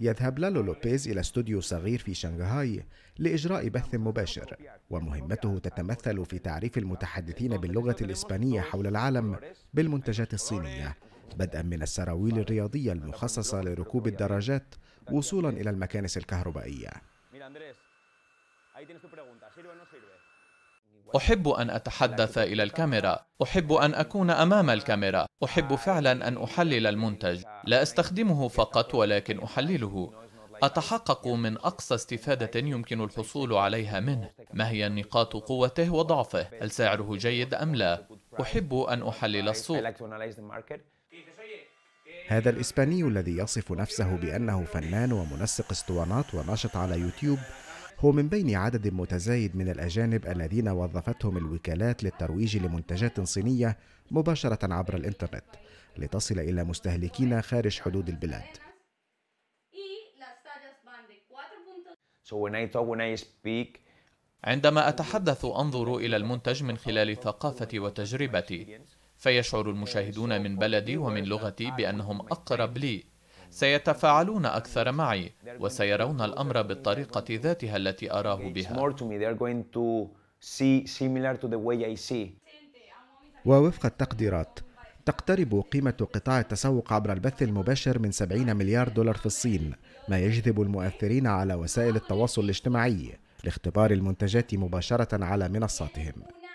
يذهب لالو لوبيز إلى استوديو صغير في شنغهاي لإجراء بث مباشر ومهمته تتمثل في تعريف المتحدثين باللغة الإسبانية حول العالم بالمنتجات الصينية بدءا من السراويل الرياضية المخصصة لركوب الدراجات وصولا إلى المكانس الكهربائية احب ان اتحدث الى الكاميرا احب ان اكون امام الكاميرا احب فعلا ان احلل المنتج لا أستخدمه فقط ولكن أحلله أتحقق من أقصى استفادة يمكن الحصول عليها منه ما هي نقاط قوته وضعفه هل سعره جيد أم لا أحب أن أحلل السوق هذا الإسباني الذي يصف نفسه بأنه فنان ومنسق اسطوانات وناشط على يوتيوب هو من بين عدد متزايد من الأجانب الذين وظفتهم الوكالات للترويج لمنتجات صينية مباشرة عبر الإنترنت لتصل إلى مستهلكين خارج حدود البلاد عندما أتحدث أنظر إلى المنتج من خلال ثقافتي وتجربتي فيشعر المشاهدون من بلدي ومن لغتي بأنهم أقرب لي سيتفاعلون أكثر معي وسيرون الأمر بالطريقة ذاتها التي أراه بها ووفق التقديرات تقترب قيمة قطاع التسوق عبر البث المباشر من 70 مليار دولار في الصين ما يجذب المؤثرين على وسائل التواصل الاجتماعي لاختبار المنتجات مباشرة على منصاتهم